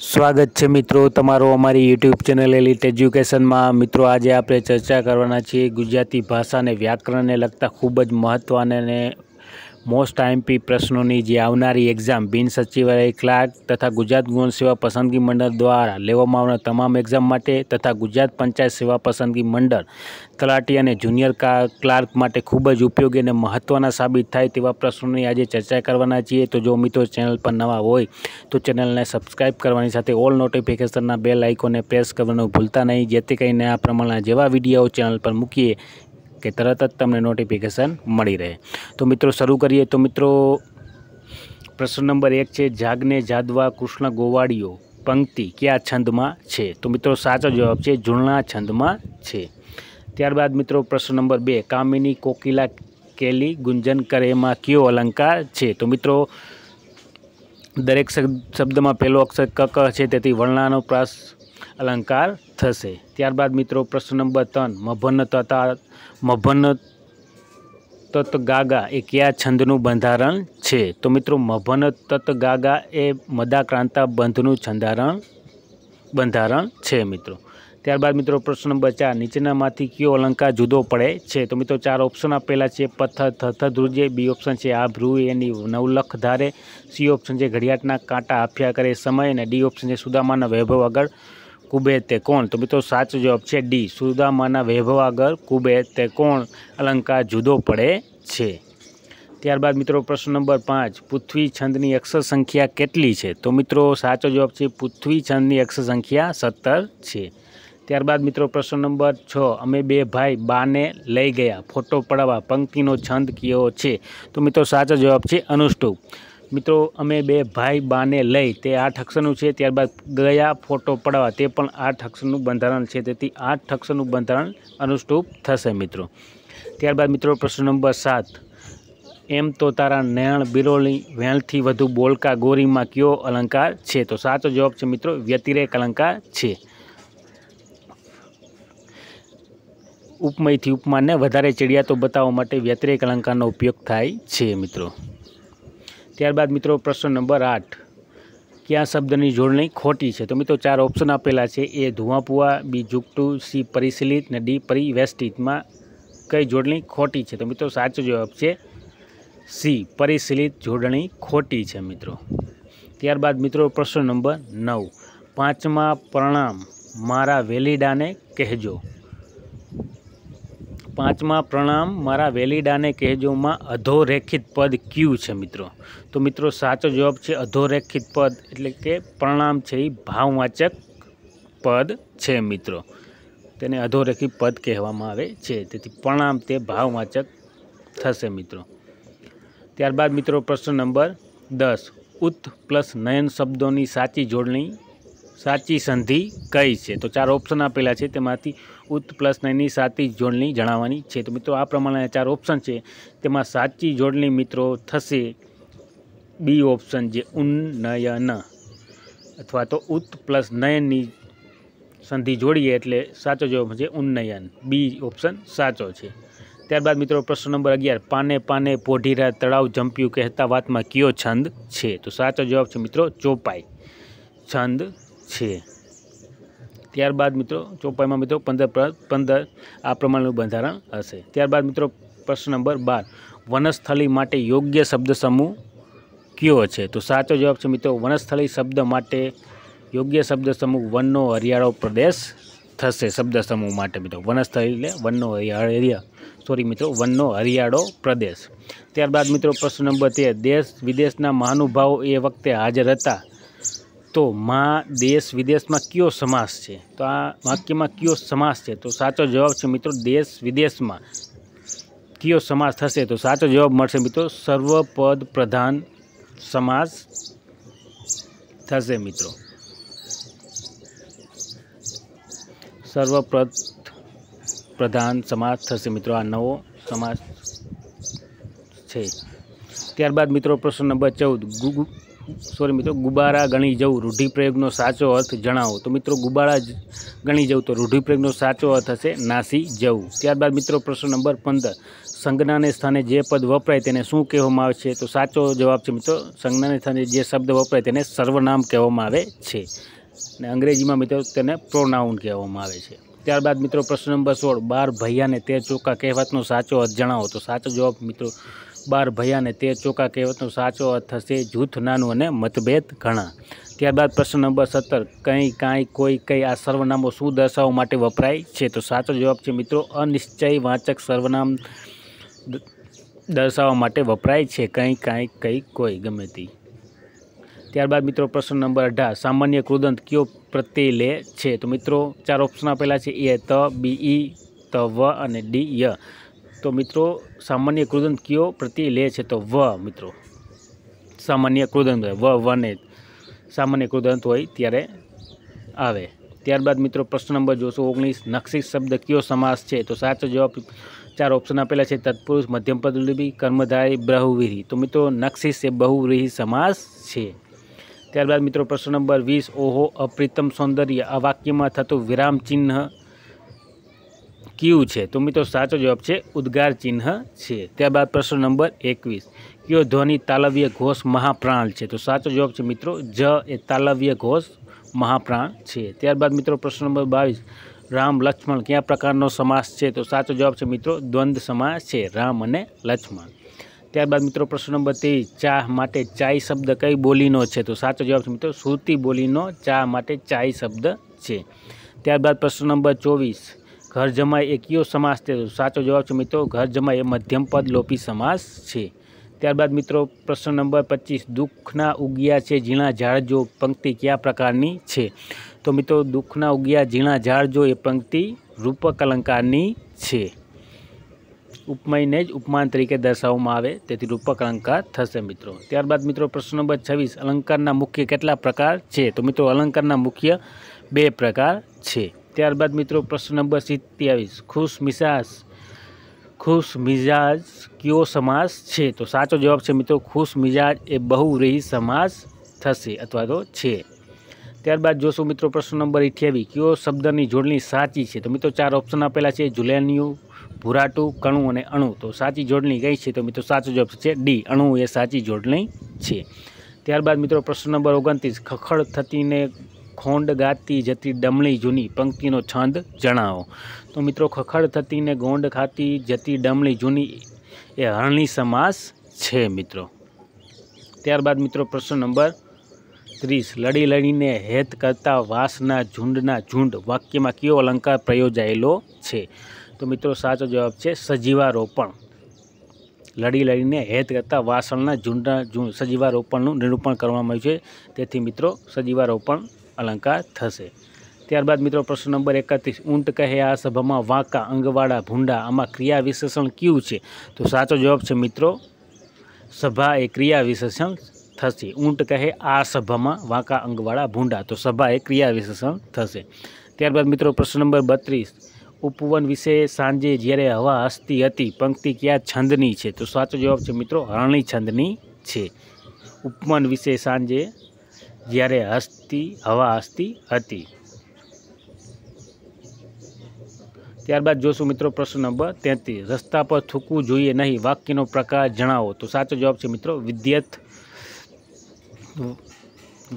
સ્વાગત છે મિત્રો તમારો અમારી યુટ્યુબ ચેનલ એલિટ એજ્યુકેશનમાં મિત્રો આજે આપણે ચર્ચા કરવાના છીએ ગુજરાતી ભાષાને વ્યાકરણને લગતા ખૂબ જ મહત્ત્વને મોસ્ટ આઈએમપી પ્રશ્નોની જે આવનારી એક્ઝામ બિન સચિવાલય ક્લાર્ક તથા ગુજરાત ગુણ સેવા પસંદગી મંડળ દ્વારા લેવામાં આવનાર તમામ એક્ઝામ માટે તથા ગુજરાત પંચાયત સેવા પસંદગી મંડળ તલાટી અને જુનિયર ક્લાર્ક માટે ખૂબ જ ઉપયોગી અને મહત્ત્વના સાબિત થાય તેવા પ્રશ્નોની આજે ચર્ચા કરવાના છીએ તો જો મિત્રો ચેનલ પર નવા હોય તો ચેનલને સબસ્ક્રાઈબ કરવાની સાથે ઓલ નોટિફિકેશનના બેલ આઇકોને પ્રેસ કરવાનું ભૂલતા નહીં જેથી કરીને આ પ્રમાણના જેવા વિડીયો ચેનલ પર મૂકીએ કે તરત જ તમને નોટિફિકેશન મળી રહે તો મિત્રો શરૂ કરીએ તો મિત્રો પ્રશ્ન નંબર એક છે જાગને જાદવા કૃષ્ણ ગોવાડીઓ પંક્તિ કયા છંદમાં છે તો મિત્રો સાચો જવાબ છે ઝૂણા છંદમાં છે ત્યારબાદ મિત્રો પ્રશ્ન નંબર બે કામિની કોકિલા કેલી ગુંજન કરે એમાં કયો અલંકાર છે તો મિત્રો દરેક શબ્દમાં પહેલો અક્ષર કક છે તેથી વર્ણાનો પ્રાસ અલંકાર થશે ત્યારબાદ મિત્રો પ્રશ્ન નંબર ત્રણ મભન તથા મભન તત ગાગા એ કયા છંદનું બંધારણ છે તો મિત્રો મભન તત ગાગા એ મદાક્રાંતા બંધનું છંધારણ બંધારણ છે મિત્રો ત્યારબાદ મિત્રો પ્રશ્ન નંબર ચાર નીચેનામાંથી કયો અલંકાર જુદો પડે છે તો મિત્રો ચાર ઓપ્શન આપેલા છે પથ્થર થથ ધ્રુજે બી ઓપ્શન છે આ ભ્રુ એની નવલખ ધારે સી ઓપ્શન છે ઘડિયાળના કાંટા આફ્યા કરે સમય અને ડી ઓપ્શન છે સુદામાના વૈભવ આગળ કુબેર તે કોણ તો મિત્રો સાચો જવાબ છે ડી સુદામાના વૈભવ આગળ કુબેર તે કોણ અલંકાર જુદો પડે છે ત્યારબાદ મિત્રો પ્રશ્ન નંબર પાંચ પૃથ્વી છંદની અક્ષર સંખ્યા કેટલી છે તો મિત્રો સાચો જવાબ છે પૃથ્વી છંદની અક્ષર સંખ્યા સત્તર છે ત્યારબાદ મિત્રો પ્રશ્ન નંબર છ અમે બે ભાઈ બાને લઈ ગયા ફોટો પડાવવા પંક્તિનો છંદ કયો છે તો મિત્રો સાચો જવાબ છે અનુષ્ટુપ મિત્રો અમે બે ભાઈ બાને લઈ તે આઠ અક્ષરનું છે ત્યારબાદ ગયા ફોટો પડાવવા તે પણ આઠ અક્ષરનું બંધારણ છે તેથી આઠ અક્ષરનું બંધારણ અનુષ્ટુપ થશે મિત્રો ત્યારબાદ મિત્રો પ્રશ્ન નંબર સાત એમ તો તારા નેણ બિરોલી વેણથી વધુ બોલકા ગોરીમાં કયો અલંકાર છે તો સાચો જવાબ છે મિત્રો વ્યતિરેક અલંકાર છે ઉપમયથી ઉપમાનને વધારે ચડિયાતો બતાવવા માટે વ્યતિરેક અલંકારનો ઉપયોગ થાય છે મિત્રો ત્યારબાદ મિત્રો પ્રશ્ન નંબર આઠ કયા શબ્દની જોડણી ખોટી છે તો મિત્રો ચાર ઓપ્શન આપેલા છે એ ધુઆપુઆ બી જુકટું સી પરિશીલિત ને ડી પરિવેષ્ટિતમાં કઈ જોડણી ખોટી છે તો મિત્રો સાચો જવાબ છે સી પરિશીલિત જોડણી ખોટી છે મિત્રો ત્યારબાદ મિત્રો પ્રશ્ન નંબર નવ પાંચમા પ્રણામ મારા વેલીડાને કહેજો પાંચમા પ્રણામ મારા વેલીડાને કહેજોમાં અધોરેખિત પદ ક્યુ છે મિત્રો તો મિત્રો સાચો જવાબ છે અધોરેખિત પદ એટલે કે પ્રણામ છે એ ભાવવાચક પદ છે મિત્રો તેને અધોરેખિત પદ કહેવામાં આવે છે તેથી પ્રણામ તે ભાવવાચક થશે મિત્રો ત્યારબાદ મિત્રો પ્રશ્ન નંબર દસ ઉત પ્લસ નયન શબ્દોની સાચી જોડણી સાચી સંધિ કઈ છે તો ચાર ઓપ્શન આપેલા છે તેમાંથી ઉત્ત પ્લસ નહીંની સાચી જોડણી જણાવવાની છે તો મિત્રો આ પ્રમાણે ચાર ઓપ્શન છે તેમાં સાચી જોડણી મિત્રો થશે બી ઓપ્શન જે ઉન્નયન અથવા તો ઉત્ત પ્લસ નયનની સંધિ જોડીએ એટલે સાચો જવાબ છે ઉન્નયન બી ઓપ્શન સાચો છે ત્યારબાદ મિત્રો પ્રશ્ન નંબર અગિયાર પાને પાને પોઢીરા તળાવ જંપ્યું કહેતા વાતમાં કયો છંદ છે તો સાચો જવાબ છે મિત્રો ચોપાઈ છંદ છે ત્યારબાદ મિત્રો ચોપાઈમાં મિત્રો પંદર પંદર આ પ્રમાણેનું બંધારણ હશે ત્યારબાદ મિત્રો પ્રશ્ન નંબર બાર વનસ્થળી માટે યોગ્ય શબ્દ સમૂહ કયો છે તો સાચો જવાબ છે મિત્રો વનસ્થળી શબ્દ માટે યોગ્ય શબ્દ સમૂહ વનનો હરિયાળો પ્રદેશ થશે શબ્દ સમૂહ માટે મિત્રો વનસ્થળી એટલે વનનો હરિયા સોરી મિત્રો વનનો હરિયાળો પ્રદેશ ત્યારબાદ મિત્રો પ્રશ્ન નંબર તેર દેશ વિદેશના મહાનુભાવો એ વખતે હાજર હતા તો માં દેશ વિદેશમાં કયો સમાસ છે તો આ વાક્યમાં કયો સમાસ છે તો સાચો જવાબ છે મિત્રો દેશ વિદેશમાં કયો સમાસ થશે તો સાચો જવાબ મળશે મિત્રો સર્વપદ પ્રધાન સમાસ થશે મિત્રો સર્વપ્રદ પ્રધાન સમાસ થશે મિત્રો આ નવો સમાસ છે ત્યારબાદ મિત્રો પ્રશ્ન નંબર ચૌદ સોરી મિત્રો ગુબારા ગણી જવું રૂઢિપ્રયોગનો સાચો અર્થ જણાવો તો મિત્રો ગુબારા ગણી જવું તો રૂઢિપ્રયોગનો સાચો અર્થ હશે નાસી જવું ત્યારબાદ મિત્રો પ્રશ્ન નંબર પંદર સંજ્ઞાને સ્થાને જે પદ વપરાય તેને શું કહેવામાં આવે છે તો સાચો જવાબ છે મિત્રો સંજ્ઞાને સ્થાને જે શબ્દ વપરાય તેને સર્વનામ કહેવામાં આવે છે અને અંગ્રેજીમાં મિત્રો તેને પ્રોનાઉન કહેવામાં આવે છે ત્યારબાદ મિત્રો પ્રશ્ન નંબર સોળ બાર ભૈયાને તે ચોકા કહેવાતનો સાચો અર્થ જણાવો તો સાચો જવાબ મિત્રો બાર ભયાને તે ચોકા કહેવતનો સાચો અર્થ થશે જૂથ નાનું અને મતભેદ ઘણા ત્યારબાદ પ્રશ્ન નંબર સત્તર કંઈ કાંઈ કોઈ કંઈ આ સર્વનામો શું દર્શાવવા માટે વપરાય છે તો સાચો જવાબ છે મિત્રો અનિશ્ચય વાચક સર્વનામ દર્શાવવા માટે વપરાય છે કંઈ કાંઈ કંઈ કોઈ ગમે તે ત્યારબાદ મિત્રો પ્રશ્ન નંબર અઢાર સામાન્ય કૃદંત કયો પ્રત્યે લે છે તો મિત્રો ચાર ઓપ્શન આપેલા છે એ ત બી ઈ ત વ અને ડી ય તો મિત્રો સામાન્ય ક્રોદંત કયો પ્રત્યય લે છે તો વ મિત્રો સામાન્ય ક્રોદંત હોય વ વને સામાન્ય ક્રોદંત હોય ત્યારે આવે ત્યારબાદ મિત્રો પ્રશ્ન નંબર જોશો ઓગણીસ નક્ષી શબ્દ કયો સમાસ છે તો સાચો જવાબ ચાર ઓપ્શન આપેલા છે તત્પુરુષ મધ્યમપદુલિપી કર્મધારી બ્રહુવ્રીહી તો મિત્રો નક્ષીસ એ બહુવ્રીહી સમાસ છે ત્યારબાદ મિત્રો પ્રશ્ન નંબર વીસ ઓહો અપ્રિતમ સૌંદર્ય આ વાક્યમાં થતું વિરામ ચિહ્ન કયું છે તો મિત્રો સાચો જવાબ છે ઉદ્ગાર ચિહ્ન છે ત્યારબાદ પ્રશ્ન નંબર એકવીસ કયો ધ્વનિ તાલવ્ય ઘોષ મહાપ્રાણ છે તો સાચો જવાબ છે મિત્રો જ એ તાલવ્ય ઘોષ મહાપ્રાણ છે ત્યારબાદ મિત્રો પ્રશ્ન નંબર બાવીસ રામ લક્ષ્મણ કયા પ્રકારનો સમાસ છે તો સાચો જવાબ છે મિત્રો દ્વંદ સમાસ છે રામ અને લક્ષ્મણ ત્યારબાદ મિત્રો પ્રશ્ન નંબર ત્રેવીસ ચા માટે ચાઈ શબ્દ કઈ બોલીનો છે તો સાચો જવાબ છે મિત્રો સુરતી બોલીનો ચા માટે ચાઈ શબ્દ છે ત્યારબાદ પ્રશ્ન નંબર ચોવીસ ઘર જમાય એ કયો સમાસ તે સાચો જવાબ છે મિત્રો ઘર જમાય એ મધ્યમ પદ લોપી સમાસ છે ત્યારબાદ મિત્રો પ્રશ્ન નંબર પચીસ દુઃખના ઉગ્યા છે ઝીણા ઝાડ જો પંક્તિ કયા પ્રકારની છે તો મિત્રો દુઃખના ઉગ્યા ઝીણા ઝાડ જો એ પંક્તિ રૂપક અલંકારની છે ઉપમયને જ ઉપમાન તરીકે દર્શાવવામાં આવે તેથી રૂપક અલંકાર થશે મિત્રો ત્યારબાદ મિત્રો પ્રશ્ન નંબર છવ્વીસ અલંકારના મુખ્ય કેટલા પ્રકાર છે તો મિત્રો અલંકારના મુખ્ય બે પ્રકાર છે ત્યારબાદ મિત્રો પ્રશ્ન નંબર સિત્યાવીસ ખુશ મિસાસ ખુશ મિજાજ કયો સમાસ છે તો સાચો જવાબ છે મિત્રો ખુશ મિજાજ એ બહુવ્રીહી સમાસ થશે અથવા તો છે ત્યારબાદ જોશું મિત્રો પ્રશ્ન નંબર અઠ્યાવીસ કયો શબ્દની જોડણી સાચી છે તો મિત્રો ચાર ઓપ્શન આપેલા છે જુલેનિયું ભૂરાટું કણું અને અણુ તો સાચી જોડણી કઈ છે તો મિત્રો સાચો જવાબ છે ડી અણુ એ સાચી જોડણી છે ત્યારબાદ મિત્રો પ્રશ્ન નંબર ઓગણત્રીસ ખખડ થતીને ખોંડ ગાતી જતી ડમણી જૂની પંક્તિનો છંદ જણાવો તો મિત્રો ખખડ થતીને ગોંડ ખાતી જતી ડમણી જૂની એ હરણી સમાસ છે મિત્રો ત્યારબાદ મિત્રો પ્રશ્ન નંબર ત્રીસ લડી લડીને હેત કરતા વાસના ઝુંડના ઝુંડ વાક્યમાં કયો અલંકાર પ્રયોજાયેલો છે તો મિત્રો સાચો જવાબ છે સજીવા રોપણ લડી લડીને હેત કરતા વાસણના ઝુંડના ઝુંડ સજીવા રોપણનું નિરૂપણ કરવામાં આવ્યું છે તેથી મિત્રો સજીવા રોપણ અલંકાર થશે ત્યારબાદ મિત્રો પ્રશ્ન નંબર એકત્રીસ ઊંટ કહે આ સભામાં વાંકા અંગવાળા ભૂંડા આમાં ક્રિયા વિશેષણ કયું છે તો સાચો જવાબ છે મિત્રો સભા એ ક્રિયા વિશેષણ થશે ઊંટ કહે આ સભામાં વાંકા અંગવાળા ભૂંડા તો સભા એ ક્રિયા વિશેષણ થશે ત્યારબાદ મિત્રો પ્રશ્ન નંબર બત્રીસ ઉપવન વિશે સાંજે જ્યારે હવા હસતી હતી પંક્તિ ક્યાં છંદની છે તો સાચો જવાબ છે મિત્રો હરણી છંદની છે ઉપવન વિશે સાંજે જ્યારે હસ્તી હવા હસ્તી હતી ત્યારબાદ જોશું મિત્રો પ્રશ્ન નંબર તેત્રીસ રસ્તા પર થૂકવું જોઈએ નહીં વાક્યનો પ્રકાર જણાવો તો સાચો જવાબ છે મિત્રો વિદ્યત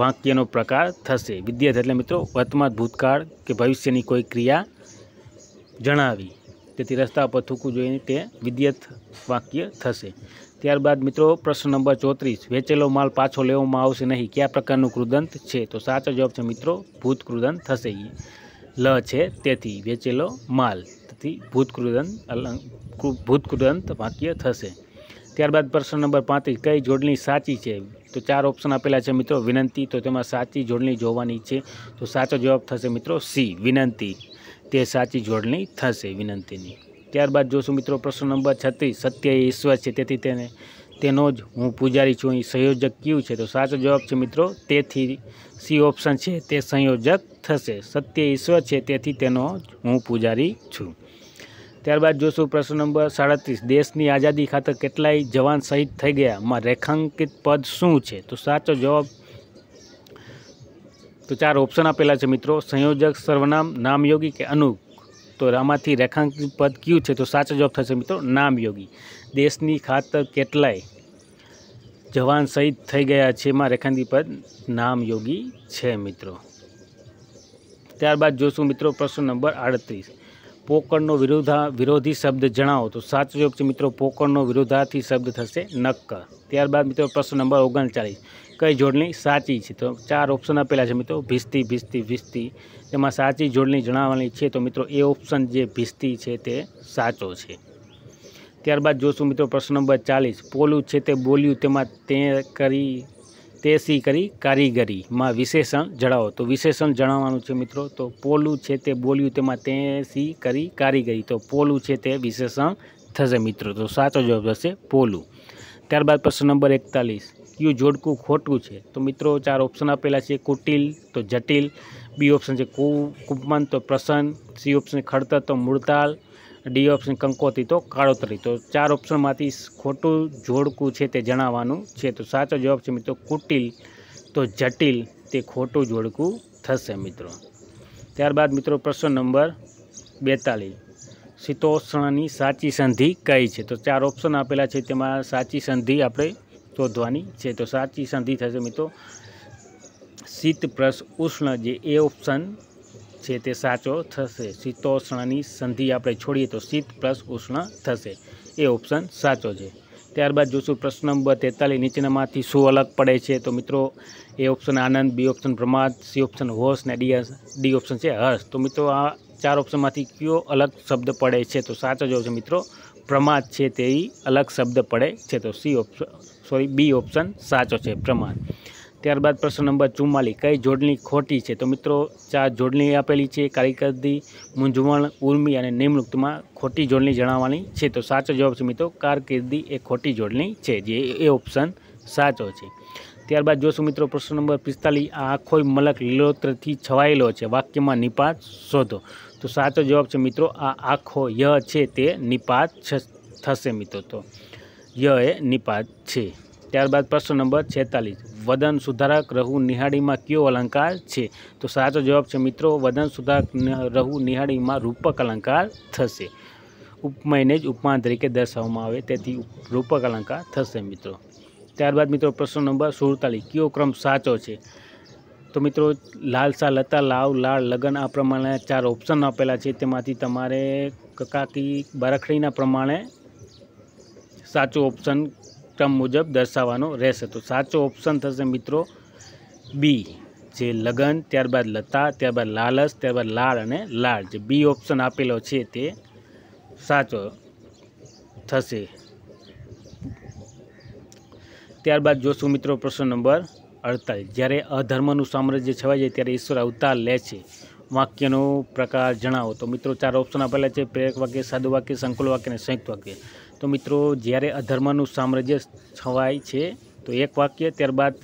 વાક્યનો પ્રકાર થશે વિદ્યત એટલે મિત્રો વર્તમાન ભૂતકાળ કે ભવિષ્યની કોઈ ક્રિયા જણાવી તેથી રસ્તા પર થૂકવું જોઈએ તે વિદ્યત વાક્ય થશે ત્યારબાદ મિત્રો પ્રશ્ન નંબર ચોત્રીસ વેચેલો માલ પાછો લેવામાં આવશે નહીં કયા પ્રકારનું કૃદંત છે તો સાચો જવાબ છે મિત્રો ભૂત કૃદંત થશે લ છે તેથી વેચેલો માલ તેથી ભૂત કૃદંત ભૂત કૃદંત વાક્ય થશે ત્યારબાદ પ્રશ્ન નંબર પાંત્રીસ કઈ જોડણી સાચી છે તો ચાર ઓપ્શન આપેલા છે મિત્રો વિનંતી તો તેમાં સાચી જોડણી જોવાની છે તો સાચો જવાબ થશે મિત્રો સી વિનંતી તે સાચી જોડણી થશે વિનંતીની ત્યારબાદ જોશું મિત્રો પ્રશ્ન નંબર છત્રીસ સત્ય ઈશ્વર છે તેથી તેને તેનો જ હું પૂજારી છું અહીં સંયોજક કયું છે તો સાચો જવાબ છે મિત્રો તેથી સી ઓપ્શન છે તે સંયોજક થશે સત્ય ઈશ્વર છે તેથી તેનો જ હું પૂજારી છું ત્યારબાદ જોશું પ્રશ્ન નંબર સાડત્રીસ દેશની આઝાદી ખાતર કેટલાય જવાન શહીદ થઈ ગયા માં રેખાંકિત પદ શું છે તો સાચો જવાબ તો ચાર ઓપ્શન આપેલા છે મિત્રો સંયોજક સર્વનામ નામયોગી કે અનુપ તો આમાંથી રેખાંકિત પદ કયું છે તો સાચો જવાબ થશે મિત્રો નામ યોગી દેશની ખાતર કેટલાય જવાન શહીદ થઈ ગયા છે એમાં રેખાંકિત પદ યોગી છે મિત્રો ત્યારબાદ જોશું મિત્રો પ્રશ્ન નંબર આડત્રીસ પોકળનો વિરોધા વિરોધી શબ્દ જણાવો તો સાચો જવાબ છે મિત્રો પોકળનો વિરોધાથી શબ્દ થશે નક્કર ત્યારબાદ મિત્રો પ્રશ્ન નંબર ઓગણચાળીસ કઈ જોડણી સાચી છે તો ચાર ઓપ્શન આપેલા છે મિત્રો ભીસ્તી ભીસ્તી ભીસ્તી એમાં સાચી જોડણી જણાવવાની છે તો મિત્રો એ ઓપ્શન જે ભીસ્તી છે તે સાચો છે ત્યારબાદ જોશું મિત્રો પ્રશ્ન નંબર ચાલીસ પોલું છે તે બોલ્યું તેમાં તે કરી તેસી કરી કારીગરીમાં વિશેષણ જણાવો તો વિશેષણ જણાવવાનું છે મિત્રો તો પોલું છે તે બોલ્યું તેમાં તેસી કરી કારીગરી તો પોલું છે તે વિશેષણ થશે મિત્રો તો સાચો જવાબ થશે પોલું ત્યારબાદ પ્રશ્ન નંબર એકતાલીસ કયું જોડકું ખોટું છે તો મિત્રો ચાર ઓપ્શન આપેલા છે કુટિલ તો જટિલ બી ઓપ્શન છે કુ કુપમન તો પ્રસન્ન સી ઓપ્શન ખડતર તો મૂળતાલ ડી ઓપ્શન કંકોતી તો કાળોતરી તો ચાર ઓપ્શનમાંથી ખોટું જોડકું છે તે જણાવવાનું છે તો સાચો જવાબ છે મિત્રો કુટિલ તો જટિલ તે ખોટું જોડકું થશે મિત્રો ત્યારબાદ મિત્રો પ્રશ્ન નંબર બેતાલીસ શીતોષ્ણની સાચી સંધિ કઈ છે તો ચાર ઓપ્શન આપેલા છે તેમાં સાચી સંધિ આપણે શોધવાની છે તો સાચી સંધિ થશે મિત્રો શીત પ્લસ ઉષ્ણ જે એ ઓપ્શન છે તે સાચો થશે શીતોષ્ણની સંધિ આપણે છોડીએ તો શીત પ્લસ ઉષ્ણ થશે એ ઓપ્શન સાચો છે ત્યારબાદ જોશું પ્રશ્ન નંબર તેતાલીસ નીચેનામાંથી શું અલગ પડે છે તો મિત્રો એ ઓપ્શન આનંદ બી ઓપ્શન પ્રમાદ સી ઓપ્શન હોશ ને ડી ડી ઓપ્શન છે હર્ષ તો મિત્રો આ ચાર ઓપ્શનમાંથી કયો અલગ શબ્દ પડે છે તો સાચો જવાબ છે મિત્રો પ્રમાદ છે તે અલગ શબ્દ પડે છે તો C option sorry B option સાચો છે પ્રમાણ ત્યારબાદ પ્રશ્ન નંબર ચુમ્માલીસ કઈ જોડણી ખોટી છે તો મિત્રો ચાર જોડણી આપેલી છે કારકિર્દી મૂંઝવણ ઉર્મી અને નિમણૂકમાં ખોટી જોડણી જણાવવાની છે તો સાચો જવાબ છે મિત્રો કારકિર્દી એ ખોટી જોડણી છે જે એ ઓપ્શન સાચો છે ત્યારબાદ જોશું મિત્રો પ્રશ્ન નંબર પિસ્તાલીસ આ આખો મલક લીલોત્રથી છવાયેલો છે વાક્યમાં નિપાત શોધો તો સાચો જવાબ છે મિત્રો આ આખો ય છે તે નિપાત થશે મિત્રો તો ય એ નિપાત છે ત્યારબાદ પ્રશ્ન નંબર છેતાલીસ વદન સુધારક રહુ નિહાળીમાં કયો અલંકાર છે તો સાચો જવાબ છે મિત્રો વદન સુધારક રહુ નિહાળીમાં રૂપક અલંકાર થશે ઉપમયને જ ઉપમાન તરીકે દર્શાવવામાં આવે તેથી રૂપક અલંકાર થશે મિત્રો ત્યારબાદ મિત્રો પ્રશ્ન નંબર સુડતાલીસ કયો ક્રમ સાચો છે તો મિત્રો લાલસા લતા લાવ લાળ લગ્ન આ પ્રમાણે ચાર ઓપ્શન આપેલા છે તેમાંથી તમારે કકાકી બરખડીના પ્રમાણે સાચો ઓપ્શન ક્રમ મુજબ દર્શાવવાનો રહેશે તો સાચો ઓપ્શન થશે મિત્રો બી જે લગન ત્યારબાદ લતા ત્યારબાદ લાલસ ત્યારબાદ લાળ અને લાળ જે બી ઓપ્શન આપેલો છે તે સાચો થશે ત્યારબાદ જોશું મિત્રો પ્રશ્ન નંબર અડતાલીસ જ્યારે અધર્મનું સામ્રાજ્ય છવાઈ જાય ત્યારે ઈશ્વર અવતાર લે છે વાક્યનો પ્રકાર જણાવો તો મિત્રો ચાર ઓપ્શન આપેલા છે પ્રેરક વાક્ય સાદુ વાક્ય સંકુલ વાક્ય અને સંયુક્ત વાક્ય તો મિત્રો જ્યારે અધર્મનું સામ્રાજ્ય છવાય છે તો એક વાક્ય ત્યારબાદ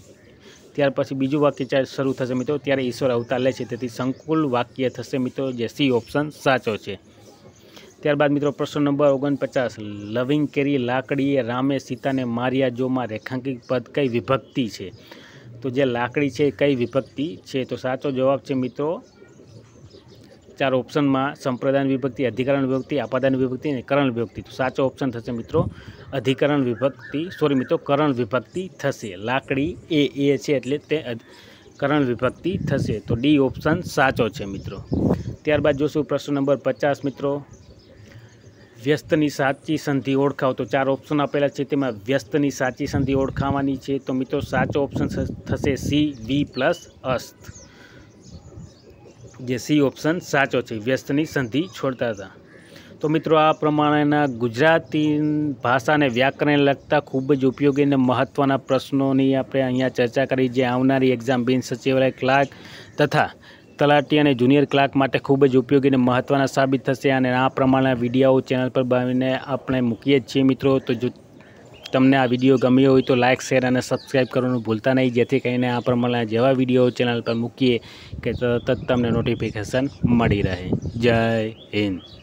ત્યાર પછી બીજું વાક્ય શરૂ થશે મિત્રો ત્યારે ઈશ્વર અવતાર લે છે તેથી સંકુલ વાક્ય થશે મિત્રો જે સી ઓપ્શન સાચો છે ત્યારબાદ મિત્રો પ્રશ્ન નંબર ઓગણપચાસ લવિંગ કેરી લાકડીએ રામે સીતાને માર્યા જોમાં રેખાંકિત પદ કઈ વિભક્તિ છે તો જે લાકડી છે કઈ વિભક્તિ છે તો સાચો જવાબ છે મિત્રો ચાર ઓપ્શનમાં સંપ્રદાયન વિભક્તિ અધિકરણ વિભક્તિ આપાદાન વિભક્તિ અને કરણ વિભક્તિ તો સાચો ઓપ્શન થશે મિત્રો અધિકરણ વિભક્તિ સોરી મિત્રો કરણ વિભક્તિ થશે લાકડી એ એ છે એટલે તે કરણ વિભક્તિ થશે તો ડી ઓપ્શન સાચો છે મિત્રો ત્યારબાદ જોશું પ્રશ્ન નંબર પચાસ મિત્રો વ્યસ્તની સાચી સંધિ ઓળખાવ તો ચાર ઓપ્શન આપેલા છે તેમાં વ્યસ્તની સાચી સંધિ ઓળખાવાની છે તો મિત્રો સાચો ઓપ્શન થશે સી વી પ્લસ અસ્થ જે સી ઓપ્શન સાચો છે વ્યસ્તની સંધિ છોડતા હતા તો મિત્રો આ પ્રમાણેના ગુજરાતી ભાષાને વ્યાકરણને લગતા ખૂબ જ ઉપયોગી અને મહત્ત્વના પ્રશ્નોની આપણે અહીંયા ચર્ચા કરી જે આવનારી એક્ઝામ બિન સચિવાલય ક્લાર્ક તથા તલાટી અને જુનિયર ક્લાર્ક માટે ખૂબ જ ઉપયોગી અને મહત્ત્વના સાબિત થશે અને આ પ્રમાણેના વિડીયો ચેનલ પર બનાવીને આપણે મૂકીએ છીએ મિત્રો તો જો તમને આ વિડિયો ગમ્યો હોય તો લાઈક શેર અને સબ્સ્ક્રાઇબ કરવાનું ભૂલતા નહીં જેથી કઈને આ પ્રમાણે જેવા વિડિયો ચેનલ પર મૂકીએ કે તત તમને નોટિફિકેશન મળી રહે જય હિન્દ